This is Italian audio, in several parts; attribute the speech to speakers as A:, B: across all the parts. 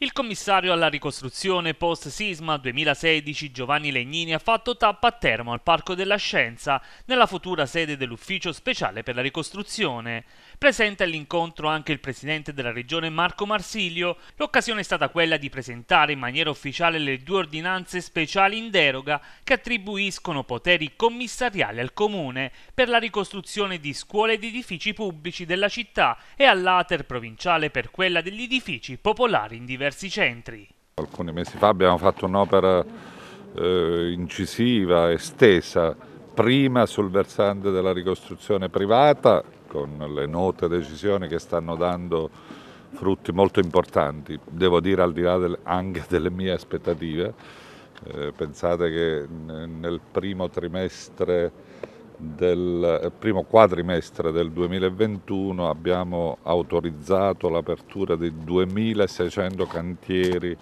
A: Il commissario alla ricostruzione post sisma 2016 Giovanni Legnini ha fatto tappa a Termo al Parco della Scienza, nella futura sede dell'Ufficio Speciale per la Ricostruzione. Presente all'incontro anche il presidente della regione Marco Marsilio. L'occasione è stata quella di presentare in maniera ufficiale le due ordinanze speciali in deroga che attribuiscono poteri commissariali al comune per la ricostruzione di scuole ed edifici pubblici della città e all'ater provinciale per quella degli edifici popolari in diversi diversi centri.
B: Alcuni mesi fa abbiamo fatto un'opera eh, incisiva, estesa, prima sul versante della ricostruzione privata, con le note decisioni che stanno dando frutti molto importanti, devo dire al di là del, anche delle mie aspettative. Eh, pensate che nel primo trimestre del eh, primo quadrimestre del 2021 abbiamo autorizzato l'apertura di 2600 cantieri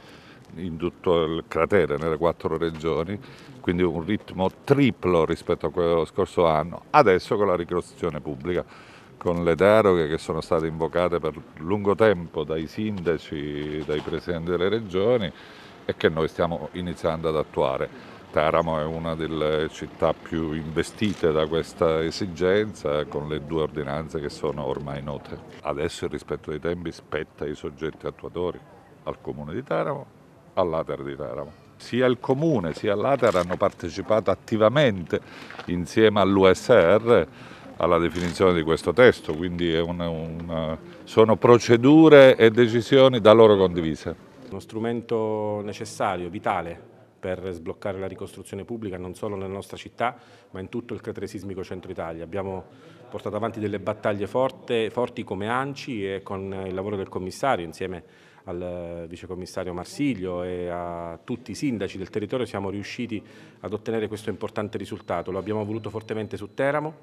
B: in tutto il cratere, nelle quattro regioni, quindi un ritmo triplo rispetto a quello dello scorso anno, adesso con la ricostruzione pubblica, con le deroghe che sono state invocate per lungo tempo dai sindaci, dai presidenti delle regioni e che noi stiamo iniziando ad attuare. Taramo è una delle città più investite da questa esigenza con le due ordinanze che sono ormai note. Adesso il rispetto dei tempi spetta ai soggetti attuatori, al Comune di Taramo, all'Ater di Taramo. Sia il Comune sia l'Ater hanno partecipato attivamente insieme all'USR alla definizione di questo testo, quindi una, una, sono procedure e decisioni da loro condivise.
C: Uno strumento necessario, vitale, per sbloccare la ricostruzione pubblica non solo nella nostra città ma in tutto il cratere sismico centro Italia. Abbiamo portato avanti delle battaglie forte, forti come ANCI e con il lavoro del commissario insieme al vicecommissario Marsiglio e a tutti i sindaci del territorio siamo riusciti ad ottenere questo importante risultato. Lo abbiamo voluto fortemente su Teramo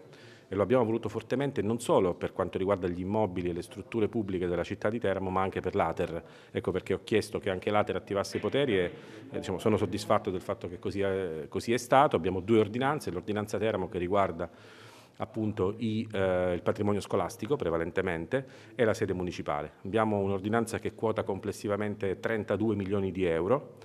C: e lo abbiamo voluto fortemente non solo per quanto riguarda gli immobili e le strutture pubbliche della città di Teramo ma anche per l'Ater, ecco perché ho chiesto che anche l'Ater attivasse i poteri e eh, diciamo, sono soddisfatto del fatto che così è, così è stato, abbiamo due ordinanze, l'ordinanza Teramo che riguarda appunto i, eh, il patrimonio scolastico prevalentemente e la sede municipale. Abbiamo un'ordinanza che quota complessivamente 32 milioni di euro,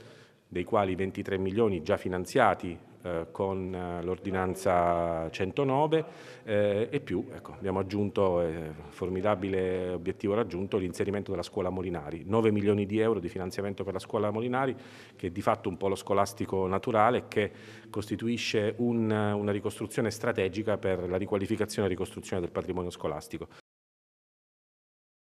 C: dei quali 23 milioni già finanziati eh, con eh, l'ordinanza 109 eh, e più ecco, abbiamo aggiunto, eh, formidabile obiettivo raggiunto, l'inserimento della scuola Molinari, 9 milioni di euro di finanziamento per la scuola Molinari che è di fatto un polo scolastico naturale che costituisce un, una ricostruzione strategica per la riqualificazione e ricostruzione del patrimonio scolastico.